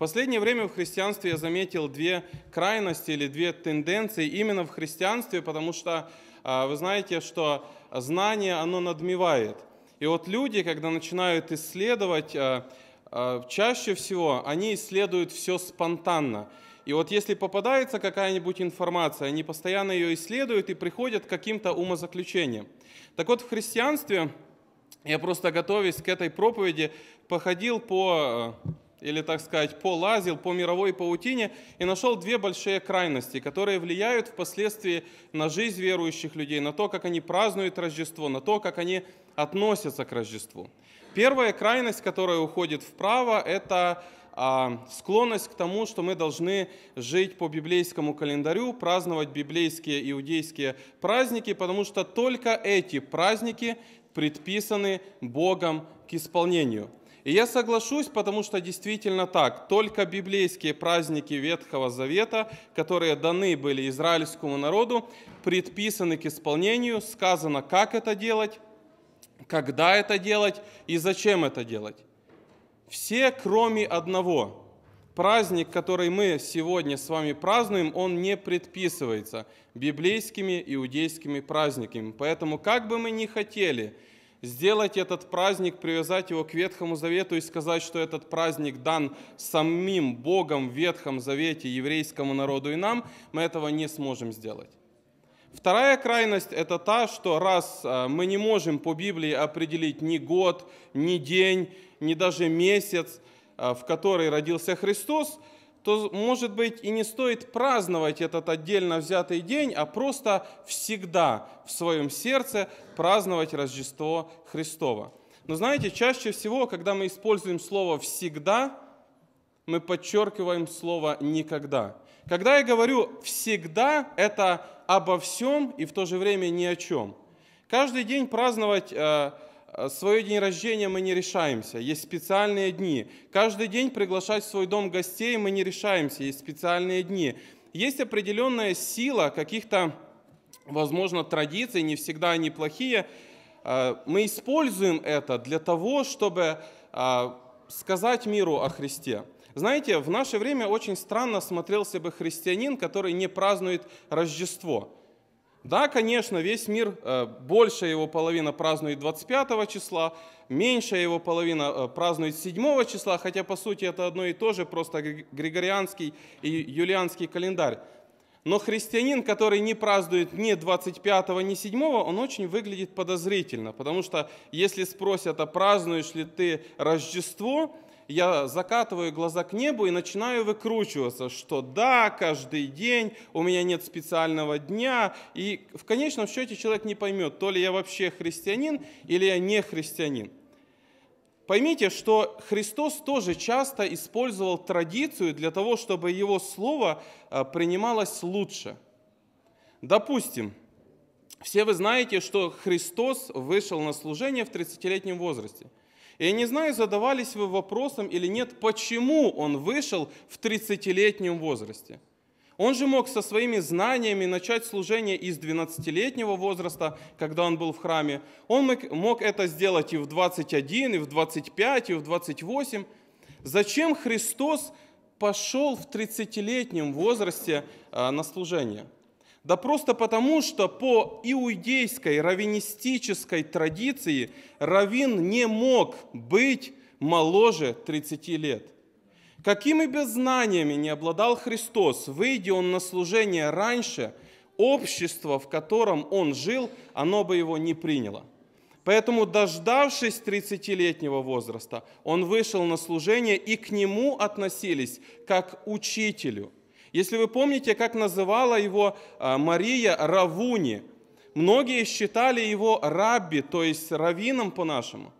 последнее время в христианстве я заметил две крайности или две тенденции именно в христианстве, потому что а, вы знаете, что знание, оно надмевает. И вот люди, когда начинают исследовать, а, а, чаще всего они исследуют все спонтанно. И вот если попадается какая-нибудь информация, они постоянно ее исследуют и приходят к каким-то умозаключениям. Так вот, в христианстве, я просто готовясь к этой проповеди, походил по или, так сказать, полазил по мировой паутине и нашел две большие крайности, которые влияют впоследствии на жизнь верующих людей, на то, как они празднуют Рождество, на то, как они относятся к Рождеству. Первая крайность, которая уходит вправо, это а, склонность к тому, что мы должны жить по библейскому календарю, праздновать библейские иудейские праздники, потому что только эти праздники предписаны Богом к исполнению. И я соглашусь, потому что действительно так. Только библейские праздники Ветхого Завета, которые даны были израильскому народу, предписаны к исполнению, сказано, как это делать, когда это делать и зачем это делать. Все, кроме одного. Праздник, который мы сегодня с вами празднуем, он не предписывается библейскими иудейскими праздниками. Поэтому, как бы мы ни хотели – сделать этот праздник, привязать его к Ветхому Завету и сказать, что этот праздник дан самим Богом в Ветхом Завете еврейскому народу и нам, мы этого не сможем сделать. Вторая крайность – это та, что раз а, мы не можем по Библии определить ни год, ни день, ни даже месяц, а, в который родился Христос – то, может быть, и не стоит праздновать этот отдельно взятый день, а просто всегда в своем сердце праздновать Рождество Христово. Но знаете, чаще всего, когда мы используем слово «всегда», мы подчеркиваем слово «никогда». Когда я говорю «всегда», это обо всем и в то же время ни о чем. Каждый день праздновать э, а свое день рождения мы не решаемся, есть специальные дни. Каждый день приглашать в свой дом гостей мы не решаемся, есть специальные дни. Есть определенная сила каких-то, возможно, традиций, не всегда они плохие. А, мы используем это для того, чтобы а, сказать миру о Христе. Знаете, в наше время очень странно смотрелся бы христианин, который не празднует Рождество – да, конечно, весь мир, э, большая его половина празднует 25 числа, меньшая его половина э, празднует 7 числа, хотя по сути это одно и то же, просто григорианский и юлианский календарь. Но христианин, который не празднует ни 25, ни 7, он очень выглядит подозрительно, потому что если спросят, а празднуешь ли ты Рождество, я закатываю глаза к небу и начинаю выкручиваться, что да, каждый день, у меня нет специального дня, и в конечном счете человек не поймет, то ли я вообще христианин, или я не христианин. Поймите, что Христос тоже часто использовал традицию для того, чтобы его слово а, принималось лучше. Допустим, все вы знаете, что Христос вышел на служение в 30-летнем возрасте – и я не знаю, задавались вы вопросом или нет, почему он вышел в 30-летнем возрасте. Он же мог со своими знаниями начать служение из 12-летнего возраста, когда он был в храме. Он мог это сделать и в 21, и в 25, и в 28. Зачем Христос пошел в 30-летнем возрасте а, на служение? Да просто потому, что по иудейской раввинистической традиции раввин не мог быть моложе 30 лет. Какими бы знаниями не обладал Христос, выйдя он на служение раньше, общество, в котором он жил, оно бы его не приняло. Поэтому, дождавшись 30-летнего возраста, он вышел на служение, и к нему относились как к учителю – если вы помните, как называла его а, Мария Равуни, многие считали его рабби, то есть раввином по-нашему.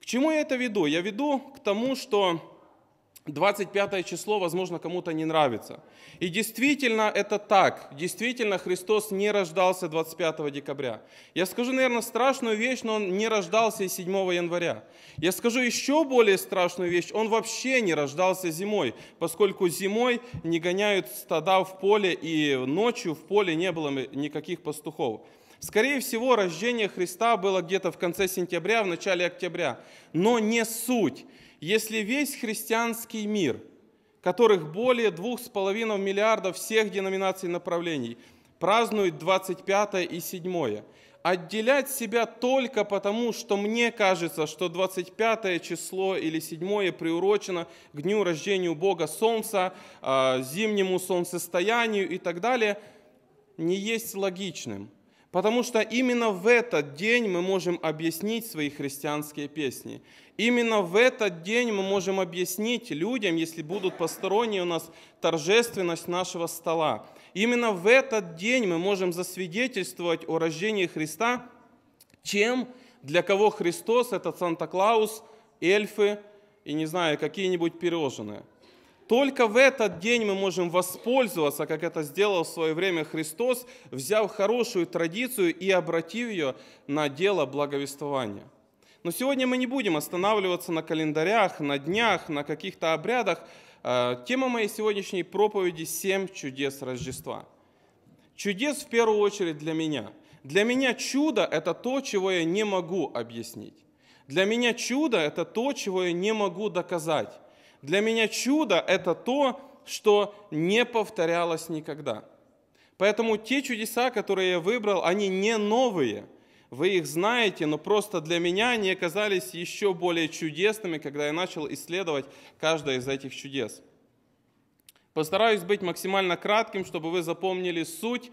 К чему я это веду? Я веду к тому, что 25 число, возможно, кому-то не нравится. И действительно это так. Действительно Христос не рождался 25 декабря. Я скажу, наверное, страшную вещь, но Он не рождался и 7 января. Я скажу еще более страшную вещь. Он вообще не рождался зимой, поскольку зимой не гоняют стада в поле, и ночью в поле не было никаких пастухов. Скорее всего, рождение Христа было где-то в конце сентября, в начале октября. Но не суть. Если весь христианский мир, которых более 2,5 миллиардов всех деноминаций и направлений, празднует 25 и 7, отделять себя только потому, что мне кажется, что 25 число или 7 приурочено к дню рождения Бога Солнца, а, зимнему солнцестоянию и так далее, не есть логичным – Потому что именно в этот день мы можем объяснить свои христианские песни. Именно в этот день мы можем объяснить людям, если будут посторонние у нас, торжественность нашего стола. Именно в этот день мы можем засвидетельствовать о рождении Христа, чем, для кого Христос – это Санта-Клаус, эльфы и, не знаю, какие-нибудь пирожные. Только в этот день мы можем воспользоваться, как это сделал в свое время Христос, взяв хорошую традицию и обратив ее на дело благовествования. Но сегодня мы не будем останавливаться на календарях, на днях, на каких-то обрядах. Э, тема моей сегодняшней проповеди – «Семь чудес Рождества». Чудес в первую очередь для меня. Для меня чудо – это то, чего я не могу объяснить. Для меня чудо – это то, чего я не могу доказать. Для меня чудо – это то, что не повторялось никогда. Поэтому те чудеса, которые я выбрал, они не новые. Вы их знаете, но просто для меня они оказались еще более чудесными, когда я начал исследовать каждое из этих чудес. Постараюсь быть максимально кратким, чтобы вы запомнили суть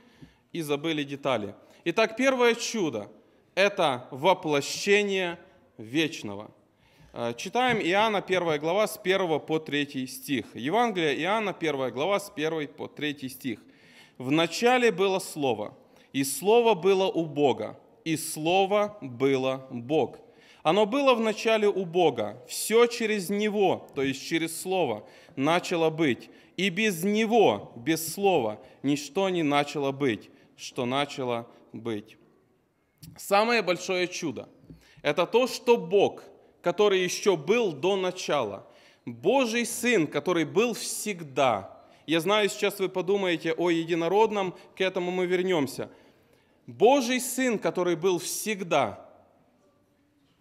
и забыли детали. Итак, первое чудо – это воплощение вечного – Э, читаем Иоанна 1 глава с 1 по 3 стих. Евангелие Иоанна 1 глава с 1 по 3 стих. «В начале было Слово, и Слово было у Бога, и Слово было Бог». Оно было в начале у Бога, все через Него, то есть через Слово, начало быть. И без Него, без Слова, ничто не начало быть, что начало быть. Самое большое чудо – это то, что Бог – который еще был до начала. Божий Сын, который был всегда. Я знаю, сейчас вы подумаете о единородном, к этому мы вернемся. Божий Сын, который был всегда,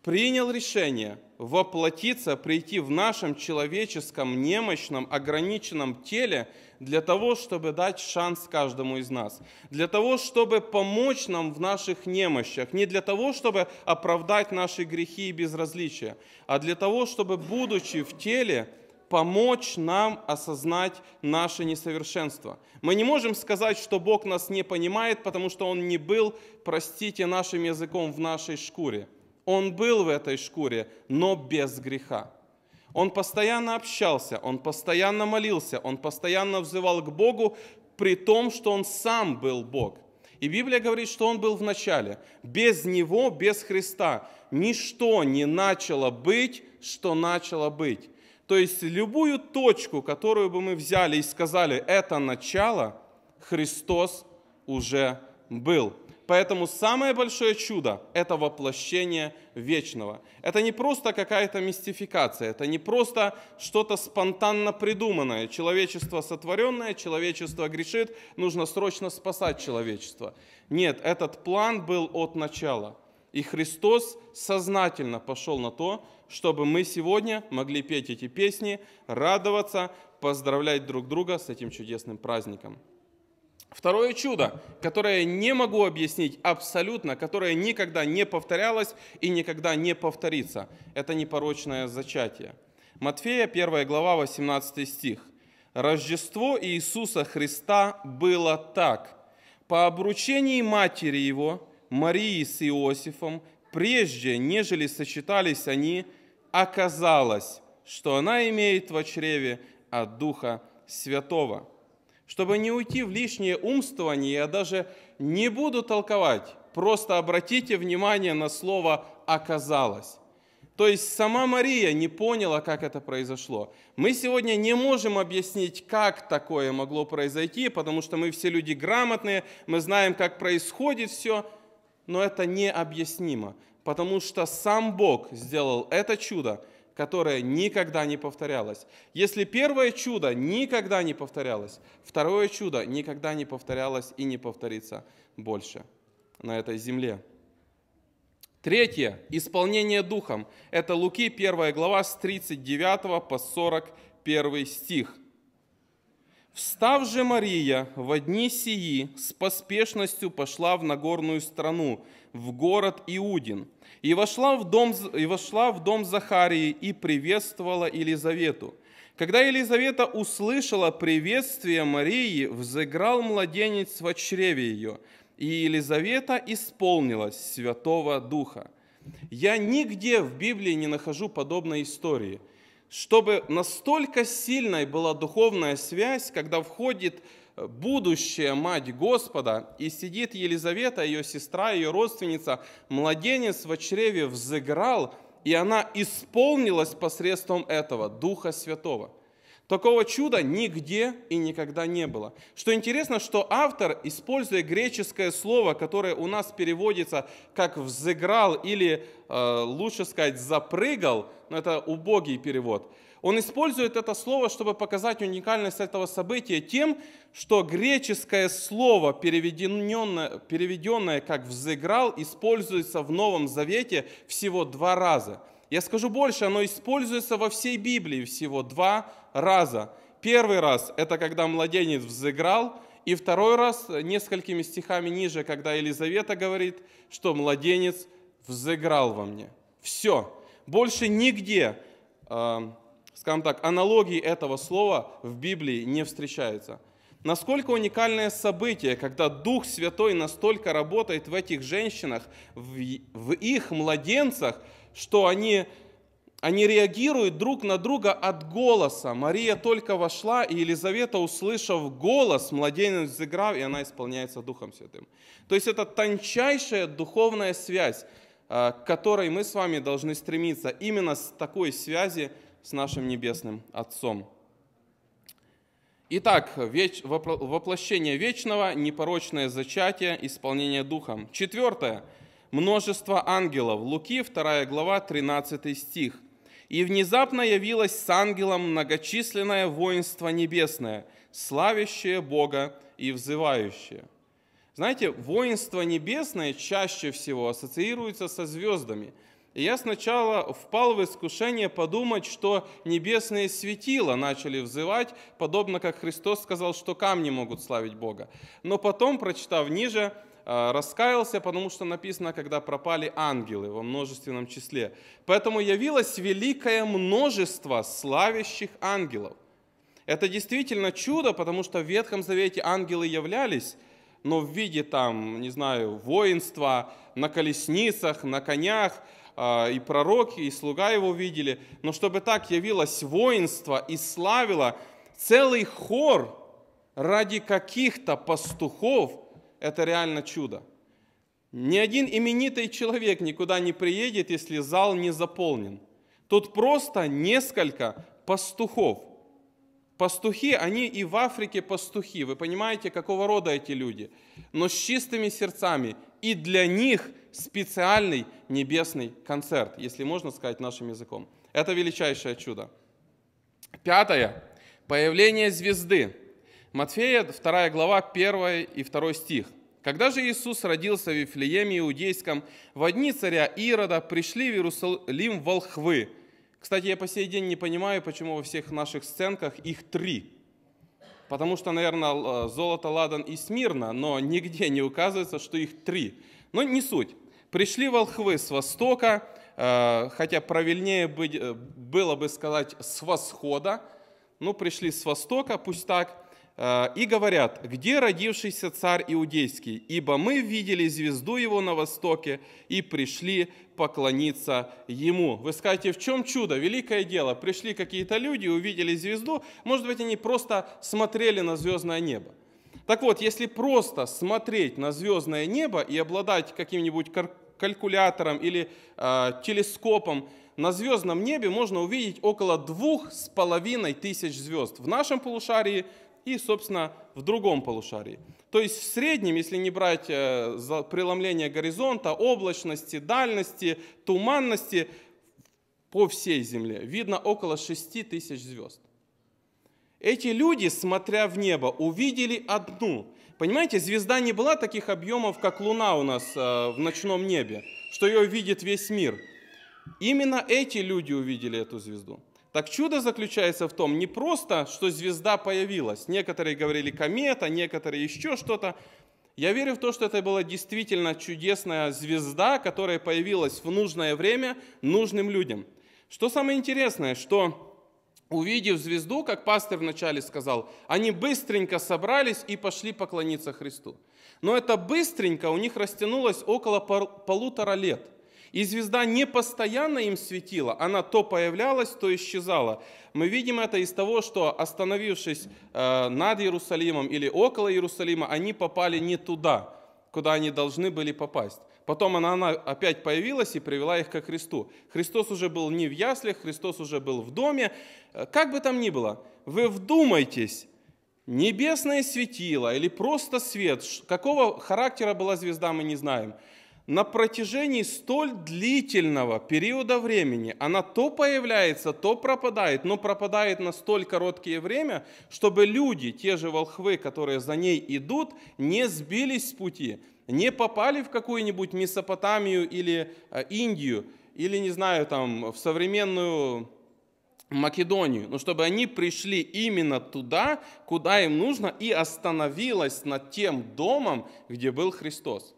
принял решение воплотиться, прийти в нашем человеческом, немощном, ограниченном теле – для того, чтобы дать шанс каждому из нас, для того, чтобы помочь нам в наших немощах, не для того, чтобы оправдать наши грехи и безразличия, а для того, чтобы, будучи в теле, помочь нам осознать наше несовершенство. Мы не можем сказать, что Бог нас не понимает, потому что Он не был, простите нашим языком, в нашей шкуре. Он был в этой шкуре, но без греха. Он постоянно общался, он постоянно молился, он постоянно взывал к Богу, при том, что он сам был Бог. И Библия говорит, что он был в начале. Без него, без Христа, ничто не начало быть, что начало быть. То есть любую точку, которую бы мы взяли и сказали, это начало, Христос уже был. Поэтому самое большое чудо – это воплощение вечного. Это не просто какая-то мистификация, это не просто что-то спонтанно придуманное. Человечество сотворенное, человечество грешит, нужно срочно спасать человечество. Нет, этот план был от начала. И Христос сознательно пошел на то, чтобы мы сегодня могли петь эти песни, радоваться, поздравлять друг друга с этим чудесным праздником. Второе чудо, которое не могу объяснить абсолютно, которое никогда не повторялось и никогда не повторится, это непорочное зачатие. Матфея 1 глава 18 стих. Рождество Иисуса Христа было так. По обручении матери его, Марии с Иосифом, прежде, нежели сочетались они, оказалось, что она имеет в чреве от Духа Святого чтобы не уйти в лишнее умствование, я даже не буду толковать, просто обратите внимание на слово «оказалось». То есть сама Мария не поняла, как это произошло. Мы сегодня не можем объяснить, как такое могло произойти, потому что мы все люди грамотные, мы знаем, как происходит все, но это необъяснимо, потому что сам Бог сделал это чудо – которое никогда не повторялось. Если первое чудо никогда не повторялось, второе чудо никогда не повторялось и не повторится больше на этой земле. Третье – исполнение Духом. Это Луки 1 глава с 39 по 41 стих. «Встав же Мария в одни сии, с поспешностью пошла в Нагорную страну, в город Иудин – и вошла в дом, и вошла в дом Захарии и приветствовала Елизавету. Когда Елизавета услышала приветствие Марии, взыграл младенец в чреве ее, и Елизавета исполнилась Святого Духа. Я нигде в Библии не нахожу подобной истории, чтобы настолько сильной была духовная связь, когда входит будущая мать Господа, и сидит Елизавета, ее сестра, ее родственница, младенец в чреве взыграл, и она исполнилась посредством этого Духа Святого. Такого чуда нигде и никогда не было. Что интересно, что автор, используя греческое слово, которое у нас переводится как «взыграл» или, э, лучше сказать, «запрыгал», но это убогий перевод, он использует это слово, чтобы показать уникальность этого события тем, что греческое слово, переведенное, переведенное как «взыграл», используется в Новом Завете всего два раза – я скажу больше, оно используется во всей Библии всего два раза. Первый раз – это когда младенец взыграл, и второй раз, несколькими стихами ниже, когда Елизавета говорит, что младенец взыграл во мне. Все. Больше нигде, э, скажем так, аналогии этого слова в Библии не встречается. Насколько уникальное событие, когда Дух Святой настолько работает в этих женщинах, в их младенцах – что они, они реагируют друг на друга от голоса. Мария только вошла, и Елизавета, услышав голос, младенец взыграл, и она исполняется Духом Святым. То есть это тончайшая духовная связь, э, к которой мы с вами должны стремиться, именно с такой связи с нашим Небесным Отцом. Итак, веч... воплощение вечного, непорочное зачатие, исполнение Духом. Четвертое – множество ангелов. Луки, 2 глава, 13 стих. «И внезапно явилось с ангелом многочисленное воинство небесное, славящее Бога и взывающее». Знаете, воинство небесное чаще всего ассоциируется со звездами. И я сначала впал в искушение подумать, что небесные светила начали взывать, подобно как Христос сказал, что камни могут славить Бога. Но потом, прочитав ниже, Э, раскаялся, потому что написано, когда пропали ангелы во множественном числе. Поэтому явилось великое множество славящих ангелов. Это действительно чудо, потому что в Ветхом Завете ангелы являлись, но в виде там, не знаю, воинства, на колесницах, на конях, э, и пророки, и слуга его видели. Но чтобы так явилось воинство и славило целый хор ради каких-то пастухов – это реально чудо. Ни один именитый человек никуда не приедет, если зал не заполнен. Тут просто несколько пастухов. Пастухи, они и в Африке пастухи. Вы понимаете, какого рода эти люди? Но с чистыми сердцами. И для них специальный небесный концерт, если можно сказать нашим языком. Это величайшее чудо. Пятое. Появление звезды. Матфея 2 глава 1 и 2 стих. Когда же Иисус родился в Вифлееме Иудейском, во дни царя Ирода пришли в Иерусалим волхвы. Кстати, я по сей день не понимаю, почему во всех наших сценках их три. Потому что, наверное, э, золото, ладан и смирно, но нигде не указывается, что их три. Но не суть. Пришли волхвы с востока, э, хотя правильнее э, было бы сказать с восхода, но ну, пришли с востока, пусть так – Э, и говорят, где родившийся царь иудейский? Ибо мы видели звезду его на востоке и пришли поклониться ему. Вы скажете, в чем чудо, великое дело? Пришли какие-то люди, увидели звезду, может быть, они просто смотрели на звездное небо. Так вот, если просто смотреть на звездное небо и обладать каким-нибудь калькулятором или э, телескопом, на звездном небе можно увидеть около двух с половиной тысяч звезд. В нашем полушарии и, собственно, в другом полушарии. То есть в среднем, если не брать э, преломление горизонта, облачности, дальности, туманности, по всей Земле видно около 6 тысяч звезд. Эти люди, смотря в небо, увидели одну. Понимаете, звезда не была таких объемов, как Луна у нас э, в ночном небе, что ее видит весь мир. Именно эти люди увидели эту звезду. Так чудо заключается в том, не просто, что звезда появилась. Некоторые говорили комета, некоторые еще что-то. Я верю в то, что это была действительно чудесная звезда, которая появилась в нужное время нужным людям. Что самое интересное, что увидев звезду, как пастор вначале сказал, они быстренько собрались и пошли поклониться Христу. Но это быстренько у них растянулось около полутора лет – и звезда не постоянно им светила, она то появлялась, то исчезала. Мы видим это из того, что остановившись э, над Иерусалимом или около Иерусалима, они попали не туда, куда они должны были попасть. Потом она, она опять появилась и привела их ко Христу. Христос уже был не в яслях, Христос уже был в доме. Э, как бы там ни было, вы вдумайтесь, небесное светило или просто свет, какого характера была звезда, мы не знаем – на протяжении столь длительного периода времени. Она то появляется, то пропадает, но пропадает на столь короткое время, чтобы люди, те же волхвы, которые за ней идут, не сбились с пути, не попали в какую-нибудь Месопотамию или э, Индию, или, не знаю, там, в современную Македонию, но чтобы они пришли именно туда, куда им нужно, и остановилась над тем домом, где был Христос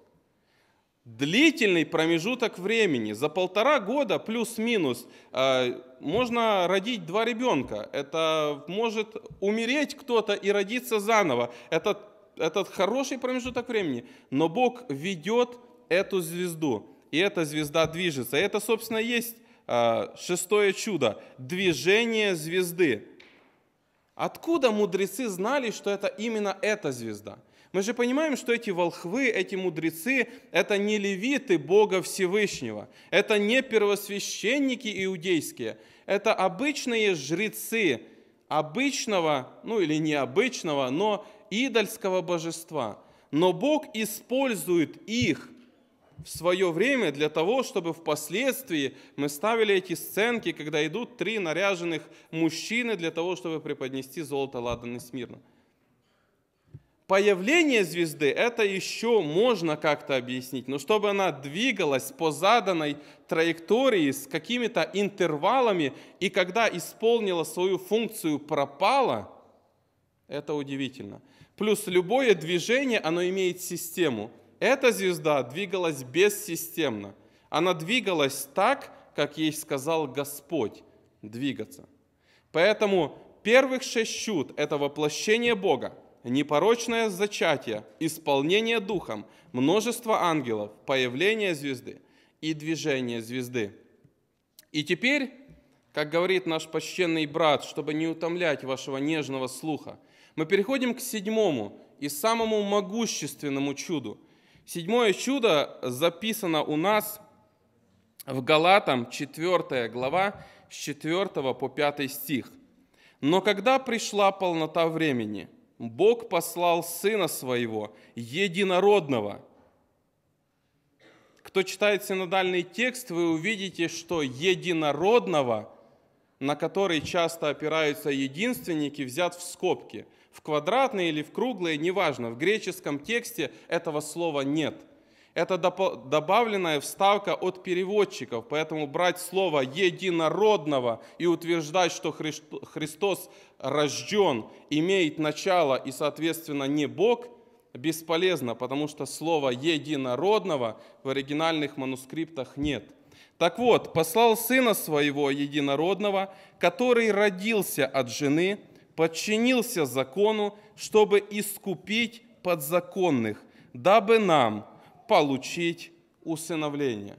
длительный промежуток времени. За полтора года плюс-минус э, можно родить два ребенка. Это может умереть кто-то и родиться заново. Это, этот хороший промежуток времени. Но Бог ведет эту звезду. И эта звезда движется. И это, собственно, есть э, шестое чудо. Движение звезды. Откуда мудрецы знали, что это именно эта звезда? Мы же понимаем, что эти волхвы, эти мудрецы, это не левиты Бога Всевышнего, это не первосвященники иудейские, это обычные жрецы обычного, ну или необычного, но идольского божества. Но Бог использует их в свое время для того, чтобы впоследствии мы ставили эти сценки, когда идут три наряженных мужчины для того, чтобы преподнести золото ладан и смирно. Появление звезды это еще можно как-то объяснить, но чтобы она двигалась по заданной траектории с какими-то интервалами, и когда исполнила свою функцию пропала, это удивительно. Плюс любое движение, оно имеет систему. Эта звезда двигалась бессистемно. Она двигалась так, как ей сказал Господь двигаться. Поэтому первых шесть чуд – это воплощение Бога – непорочное зачатие, исполнение духом, множество ангелов, появление звезды и движение звезды. И теперь, как говорит наш почтенный брат, чтобы не утомлять вашего нежного слуха, мы переходим к седьмому и самому могущественному чуду. Седьмое чудо записано у нас в Галатам 4 глава с 4 по 5 стих. «Но когда пришла полнота времени – Бог послал Сына Своего, Единородного. Кто читает синодальный текст, вы увидите, что Единородного, на который часто опираются единственники, взят в скобки. В квадратные или в круглые, неважно, в греческом тексте этого слова нет – это добавленная вставка от переводчиков, поэтому брать слово «единородного» и утверждать, что Христос рожден, имеет начало и, соответственно, не Бог, бесполезно, потому что слова «единородного» в оригинальных манускриптах нет. Так вот, послал сына своего единородного, который родился от жены, подчинился закону, чтобы искупить подзаконных, дабы нам – получить усыновление.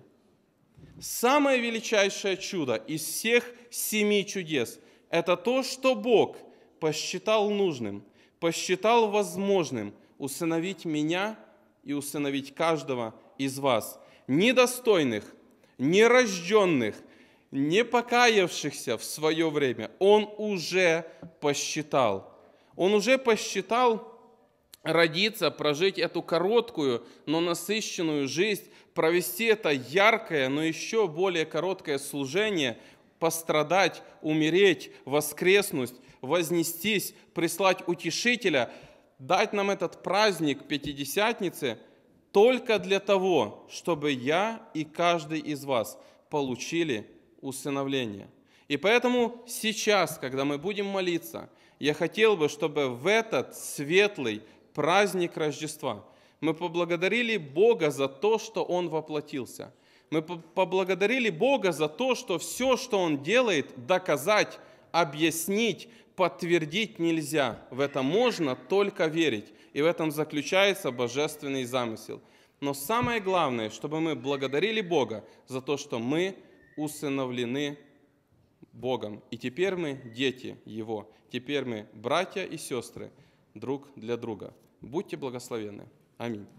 Самое величайшее чудо из всех семи чудес – это то, что Бог посчитал нужным, посчитал возможным усыновить меня и усыновить каждого из вас, недостойных, нерожденных, не покаявшихся в свое время. Он уже посчитал. Он уже посчитал родиться, прожить эту короткую, но насыщенную жизнь, провести это яркое, но еще более короткое служение, пострадать, умереть, воскреснуть, вознестись, прислать утешителя, дать нам этот праздник Пятидесятницы только для того, чтобы я и каждый из вас получили усыновление. И поэтому сейчас, когда мы будем молиться, я хотел бы, чтобы в этот светлый, праздник Рождества. Мы поблагодарили Бога за то, что Он воплотился. Мы поблагодарили Бога за то, что все, что Он делает, доказать, объяснить, подтвердить нельзя. В это можно только верить. И в этом заключается божественный замысел. Но самое главное, чтобы мы благодарили Бога за то, что мы усыновлены Богом. И теперь мы дети Его. Теперь мы братья и сестры друг для друга. Будьте благословенны. Аминь.